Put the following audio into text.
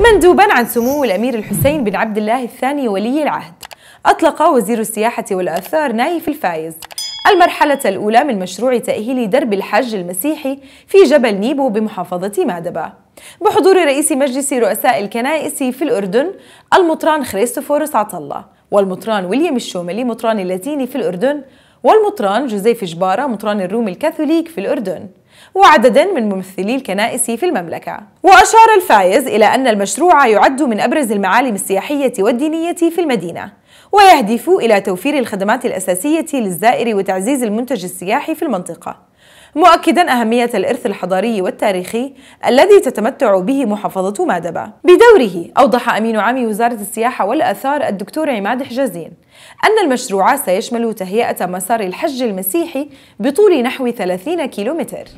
مندوبا عن سمو الأمير الحسين بن عبد الله الثاني ولي العهد أطلق وزير السياحة والآثار نايف الفايز المرحلة الأولى من مشروع تأهيل درب الحج المسيحي في جبل نيبو بمحافظة مادبا بحضور رئيس مجلس رؤساء الكنائس في الأردن المطران خريستوفورس عطلة والمطران ويليام الشوملي مطران اللاتيني في الأردن والمطران جوزيف جبارة مطران الروم الكاثوليك في الأردن وعددا من ممثلي الكنائس في المملكة وأشار الفايز إلى أن المشروع يعد من أبرز المعالم السياحية والدينية في المدينة ويهدف إلى توفير الخدمات الأساسية للزائر وتعزيز المنتج السياحي في المنطقة مؤكدا أهمية الإرث الحضاري والتاريخي الذي تتمتع به محافظة مادبة بدوره أوضح أمين عام وزارة السياحة والأثار الدكتور عماد حجازين أن المشروع سيشمل تهيئة مسار الحج المسيحي بطول نحو 30 كيلومتر